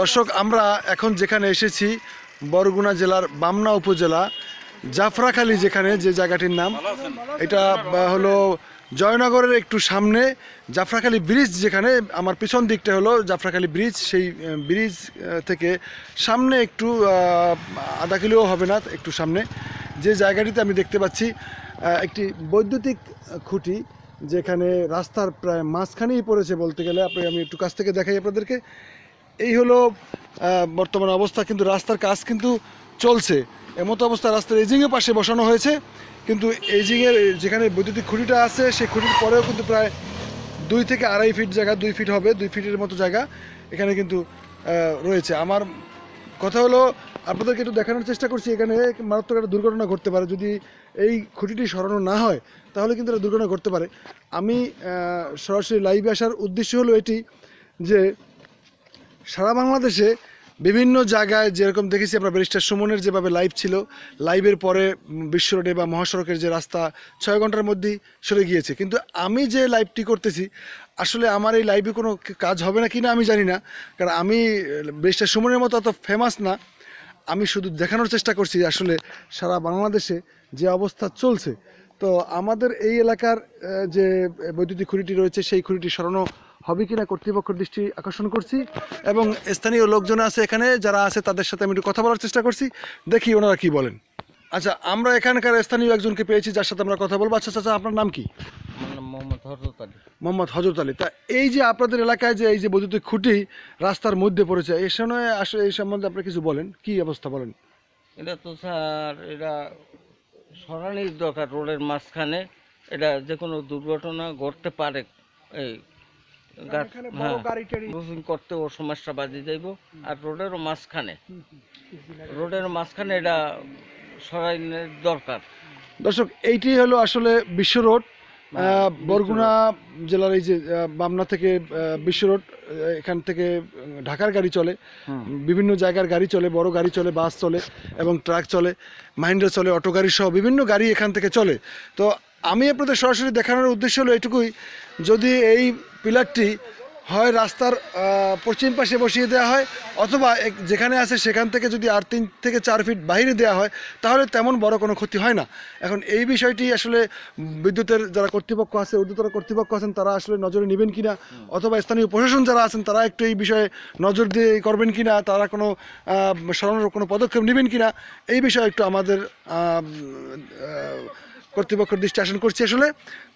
দর্শক আমরা এখন যেখানে এসেছি বরগুনা জেলার বামনা উপজেলা জাফরাখালী যেখানে যে জায়গাটির নাম এটা হলো জয়নগরের একটু সামনে জাফরাখালী ব্রিজ যেখানে আমার পিছন দিকটা হলো জাফরাখালী ব্রিজ সেই ব্রিজ থেকে সামনে একটু আধা কিলোও হবে না একটু সামনে যে জায়গাটিতে আমি দেখতে পাচ্ছি একটি বৈদ্যুতিক খুঁটি যেখানে রাস্তার প্রায় মাঝখানেই পড়েছে বলতে গেলে আপনি আমি একটু কাছ থেকে দেখাই আপনাদেরকে এই হলো বর্তমান অবস্থা কিন্তু রাস্তার কাজ কিন্তু চলছে এমতো অবস্থা রাস্তার এজিংয়ের পাশে বসানো হয়েছে কিন্তু এজিংয়ের যেখানে বৈদ্যুতিক খুঁটিটা আছে সেই খুঁটির পরেও কিন্তু প্রায় দুই থেকে আড়াই ফিট জায়গা দুই ফিট হবে দুই ফিটের মতো জায়গা এখানে কিন্তু রয়েছে আমার কথা হলো আপনাদেরকে একটু দেখানোর চেষ্টা করছি এখানে মারাত্মক একটা দুর্ঘটনা ঘটতে পারে যদি এই খুঁটিটি সরানো না হয় তাহলে কিন্তু একটা দুর্ঘটনা ঘটতে পারে আমি সরাসরি লাইভে আসার উদ্দেশ্য হলো এটি যে সারা বাংলাদেশে বিভিন্ন জায়গায় যেরকম দেখেছি আমরা ব্যারিস্টার সুমনের যেভাবে লাইভ ছিল লাইভের পরে বিশ্ব রোডে বা মহাসড়কের যে রাস্তা ছয় ঘন্টার মধ্যেই সরে গিয়েছে কিন্তু আমি যে লাইভটি করতেছি আসলে আমার এই লাইভে কোনো কাজ হবে না কি না আমি জানি না কারণ আমি ব্যারিস্টার সুমনের মতো অত ফেমাস না আমি শুধু দেখানোর চেষ্টা করছি আসলে সারা বাংলাদেশে যে অবস্থা চলছে তো আমাদের এই এলাকার যে বৈদ্যুতিক খুঁড়িটি রয়েছে সেই খুঁড়িটি সরানো হবে কিনা কর্তৃপক্ষের দৃষ্টি আকর্ষণ করছি এবং স্থানীয় লোকজন আছে এখানে যারা আছে তাদের সাথে আমি একটু কথা বলার চেষ্টা করছি দেখি ওনারা কি বলেন আচ্ছা আমরা এখানকার স্থানীয় একজনকে পেয়েছি যার সাথে আমরা কথা বলবো আচ্ছা আচ্ছা, আচ্ছা আপনার নাম কি মোহাম্মদ হজরত আলী তা এই যে আপনাদের এলাকায় যে এই যে বৈদ্যুতিক খুঁটি রাস্তার মধ্যে পড়েছে এ সময় আসলে এই সম্বন্ধে আপনি কিছু বলেন কি অবস্থা বলেন এটা তো স্যার এটা সরানির দরকার রোডের মাঝখানে এটা যে কোনো দুর্ঘটনা ঘটতে পারে এই হ্যাঁ। করতে ও সমস্যা বাজি যাইব আর রোডের মাঝখানে রোডের মাঝখানে এটা সরাইনের দরকার দর্শক এইটি হলো আসলে বিশ্ব রোড হ্যাঁ, বরগুনা জেলার এই যে বামনা থেকে বিশ্ব রোড এখান থেকে ঢাকার গাড়ি চলে বিভিন্ন জায়গার গাড়ি চলে বড় গাড়ি চলে বাস চলে এবং ট্রাক চলে মাহিন্দ্রা চলে অটো গাড়ি সহ বিভিন্ন গাড়ি এখান থেকে চলে তো আমি আপনাদের সরাসরি দেখানোর উদ্দেশ্য হলো এটুকুই যদি এই পিলারটি হয় রাস্তার পশ্চিম পাশে বসিয়ে দেওয়া হয় অথবা যেখানে আছে সেখান থেকে যদি আর তিন থেকে চার ফিট বাইরে দেওয়া হয় তাহলে তেমন বড় কোনো ক্ষতি হয় না এখন এই বিষয়টি আসলে বিদ্যুতের যারা কর্তৃপক্ষ আছে ঊর্ধ্বতর কর্তৃপক্ষ আছেন তারা আসলে নজরে নেবেন কিনা অথবা স্থানীয় প্রশাসন যারা আছেন তারা একটু এই বিষয়ে নজর দিয়ে করবেন কিনা তারা কোনো সরানোর কোনো পদক্ষেপ নেবেন কিনা এই বিষয়ে একটু আমাদের কর্তৃপক্ষের দৃষ্টি আসন করছি আসলে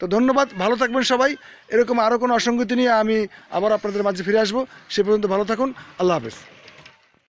তো ধন্যবাদ ভালো থাকবেন সবাই এরকম আরও কোনো অসঙ্গতি নিয়ে আমি আবার আপনাদের মাঝে ফিরে আসবো সে পর্যন্ত ভালো থাকুন আল্লাহ হাফেজ